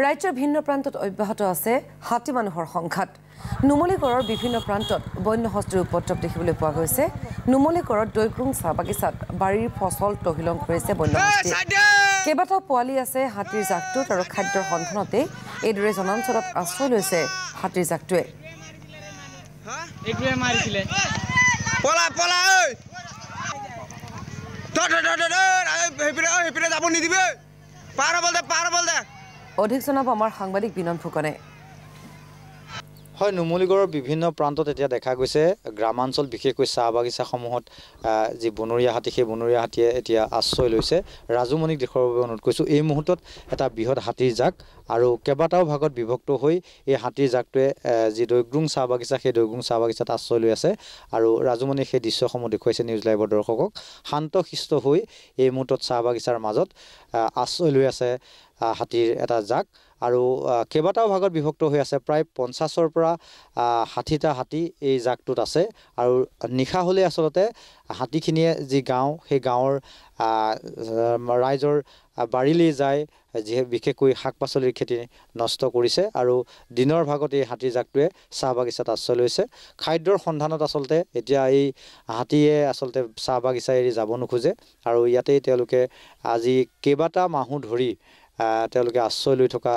ৰাজ্যৰ ভিন্ন প্ৰান্তত অব্যাহত আছে হাতী মানুহৰ সংঘাত নুমলীগড়ৰ বিভিন্ন প্ৰান্তত বন্যহস্তীৰ উপদ্ৰৱ দেখিবলৈ পোৱা গৈছে নুমলীগড়ৰ দৈকুং চাহ বাগিচাত বাৰীৰ ফচল তহিলং কৰিছে বন্যহস্তী কেইবাটাও পোৱালি আছে হাতীৰ জাকটোত আৰু খাদ্যৰ সন্ধানতেই এইদৰে জনাঞ্চলত আশ্ৰয় লৈছে হাতীৰ জাকটোৱে পাৰ হ'ব দে পাৰ হ'ব দে অধিক জনাব আমাৰ সাংবাদিক বিনন ফুকনে হয় নুমলীগড়ৰ বিভিন্ন প্ৰান্তত এতিয়া দেখা গৈছে গ্ৰামাঞ্চল বিশেষকৈ চাহ বাগিচাসমূহত যি বনৰীয়া হাতী সেই বনৰীয়া হাতীয়ে এতিয়া আশ্ৰয় লৈছে ৰাজুমণিক দেশৰ বাবে অনুৰোধ কৰিছোঁ এই মুহূৰ্তত এটা বৃহৎ হাতীৰ জাক আৰু কেইবাটাও ভাগত বিভক্ত হৈ এই হাতীৰ জাকটোৱে যি দৈগ্ৰুং চাহ বাগিচা সেই দৈগ্ৰুং চাহ বাগিচাত আশ্ৰয় লৈ আছে আৰু ৰাজুমণিক সেই দৃশ্যসমূহ দেখুৱাইছে নিউজ লাইভৰ দৰ্শকক শান্ত শিষ্ট হৈ এই মুহূৰ্তত চাহ বাগিচাৰ মাজত আশ্ৰয় লৈ আছে হাতীৰ এটা জাক আৰু কেইবাটাও ভাগত বিভক্ত হৈ আছে প্ৰায় পঞ্চাছৰ পৰা ষাঠিটা হাতী এই জাকটোত আছে আৰু নিশা হ'লেই আচলতে হাতীখিনিয়ে যি গাঁও সেই গাঁৱৰ ৰাইজৰ বাৰীলৈ যায় যি বিশেষকৈ শাক পাচলিৰ খেতি নষ্ট কৰিছে আৰু দিনৰ ভাগত এই হাতীৰ জাকটোৱে চাহ বাগিচাত আশ্ৰয় লৈছে খাদ্যৰ সন্ধানত আচলতে এতিয়া এই হাতীয়ে আচলতে চাহ বাগিচা এৰি যাব নোখোজে আৰু ইয়াতেই তেওঁলোকে আজি কেইবাটাও মাহো ধৰি তেওঁলোকে আশ্ৰয় লৈ থকা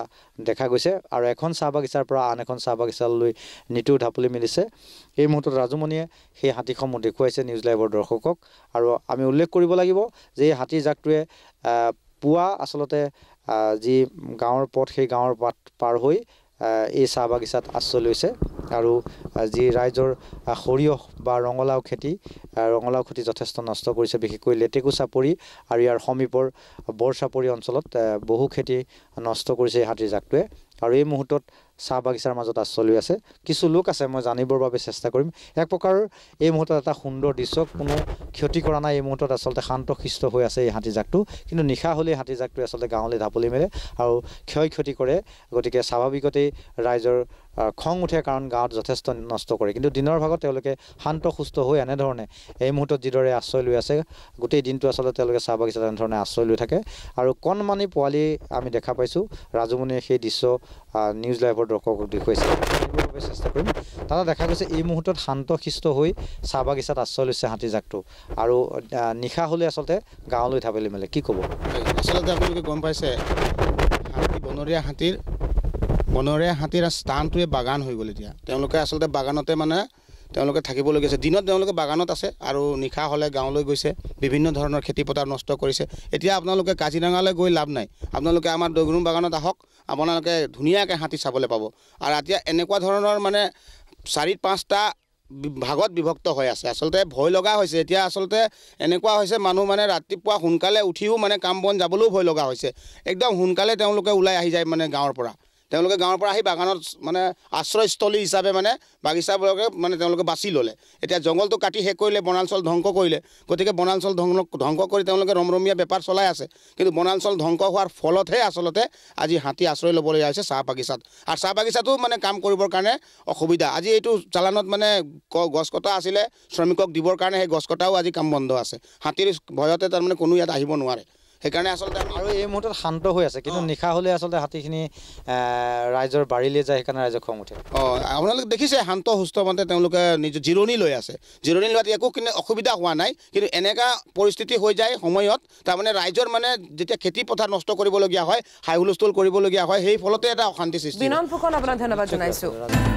দেখা গৈছে আৰু এখন চাহ বাগিচাৰ পৰা আন এখন চাহ বাগিচালৈ নিতৌ ঢাপলি মেলিছে এই মুহূৰ্তত ৰাজুমণিয়ে সেই হাতীসমূহ দেখুৱাইছে নিউজ লাইভৰ দৰ্শকক আৰু আমি উল্লেখ কৰিব লাগিব যে এই হাতীৰ জাকটোৱে পুৱা আচলতে যি গাঁৱৰ পথ সেই গাঁৱৰ পাত পাৰ হৈ এই চাহ বাগিচাত আশ্ৰয় লৈছে আৰু যি ৰাইজৰ সৰিয়হ বা ৰঙালাও খেতি ৰঙালাও খুটি যথেষ্ট নষ্ট কৰিছে বিশেষকৈ লেটেকু চাপৰি আৰু ইয়াৰ সমীপৰ বৰচাপৰি অঞ্চলত বহু খেতি নষ্ট কৰিছে এই হাতীজাকটোৱে আৰু এই মুহূৰ্তত চাহ বাগিচাৰ মাজত আচলি আছে কিছু লোক আছে মই জানিবৰ বাবে চেষ্টা কৰিম এক প্ৰকাৰৰ এই মুহূৰ্তত এটা সুন্দৰ দৃশ্য কোনো ক্ষতি কৰা নাই এই মুহূৰ্তত আচলতে শান্ত সিষ্ট হৈ আছে এই হাতীজাকটো কিন্তু নিশা হ'লেই হাতীজাকটোৱে আচলতে গাঁৱলৈ ঢাপলি মেলে আৰু ক্ষয় ক্ষতি কৰে গতিকে স্বাভাৱিকতেই ৰাইজৰ খং উঠে কাৰণ গাঁৱত যথেষ্ট নষ্ট কৰে কিন্তু দিনৰ ভাগত তেওঁলোকে শান্ত সুস্থ হৈ এনেধৰণে এই মুহূৰ্তত যিদৰে আশ্ৰয় লৈ আছে গোটেই দিনটো আচলতে তেওঁলোকে চাহ বাগিচাত এনেধৰণে আশ্ৰয় লৈ থাকে আৰু কণমানি পোৱালি আমি দেখা পাইছোঁ ৰাজুমণিয়ে সেই দৃশ্য নিউজ লাইভৰ দৰ্শকক দেখুৱাইছে চেষ্টা কৰিম তাতে দেখা গৈছে এই মুহূৰ্তত শান্ত সিষ্ট হৈ চাহ বাগিচাত আশ্ৰয় লৈছে হাতীজাকটো আৰু নিশা হ'লে আচলতে গাঁৱলৈ থাকিলে মেলে কি ক'ব আচলতে আপোনালোকে গম পাইছে হাতী বনৰীয়া হাতীৰ বনৰীয়া হাতীৰ স্থানটোৱে বাগান হৈ গ'ল এতিয়া তেওঁলোকে আচলতে বাগানতে মানে তেওঁলোকে থাকিবলগীয়া গৈছে দিনত তেওঁলোকে বাগানত আছে আৰু নিশা হ'লে গাঁৱলৈ গৈছে বিভিন্ন ধৰণৰ খেতি পথাৰ নষ্ট কৰিছে এতিয়া আপোনালোকে কাজিৰঙালৈ গৈ লাভ নাই আপোনালোকে আমাৰ দৈগুৰুম বাগানত আহক আপোনালোকে ধুনীয়াকৈ হাতী চাবলৈ পাব আৰু এতিয়া এনেকুৱা ধৰণৰ মানে চাৰি পাঁচটা ভাগত বিভক্ত হৈ আছে আচলতে ভয় লগা হৈছে এতিয়া আচলতে এনেকুৱা হৈছে মানুহ মানে ৰাতিপুৱা সোনকালে উঠিও মানে কাম বন যাবলৈও ভয় লগা হৈছে একদম সোনকালে তেওঁলোকে ওলাই আহি যায় মানে গাঁৱৰ পৰা তেওঁলোকে গাঁৱৰ পৰা আহি বাগানত মানে আশ্ৰয়স্থলী হিচাপে মানে বাগিচাবোৰকে মানে তেওঁলোকে বাছি ল'লে এতিয়া জংঘলটো কাটি শেষ কৰিলে বনাঞ্চল ধ্বংস কৰিলে গতিকে বনাঞ্চল ধ্বংস কৰি তেওঁলোকে ৰমৰমীয়া বেপাৰ চলাই আছে কিন্তু বনাঞ্চল ধ্বংস হোৱাৰ ফলতহে আচলতে আজি হাতী আশ্ৰয় ল'বলগীয়া হৈছে চাহ বাগিচাত আৰু চাহ বাগিচাটো মানে কাম কৰিবৰ কাৰণে অসুবিধা আজি এইটো চালানত মানে গছ কটা আছিলে শ্ৰমিকক দিবৰ কাৰণে সেই গছ কটাও আজি কাম বন্ধ আছে হাতীৰ ভয়তে তাৰমানে কোনো ইয়াত আহিব নোৱাৰে সেইকাৰণে আচলতে আৰু এই মুহূৰ্তত শান্ত হৈ আছে কিন্তু নিশা হ'লে আচলতে হাতীখিনি ৰাইজৰ বাৰীলৈ যায় সেইকাৰণে ৰাইজক খং উঠে অঁ আপোনালোকে দেখিছে শান্ত সুস্থ মতে তেওঁলোকে নিজৰ জিৰণি লৈ আছে জিৰণি লোৱাত একো কিন্তু অসুবিধা হোৱা নাই কিন্তু এনেকুৱা পৰিস্থিতি হৈ যায় সময়ত তাৰমানে ৰাইজৰ মানে যেতিয়া খেতি পথাৰ নষ্ট কৰিবলগীয়া হয় হাই হুলস্থুল কৰিবলগীয়া হয় সেই ফলতে এটা অশান্তি সৃষ্টি বিনন আপোনাক ধন্যবাদ জনাইছোঁ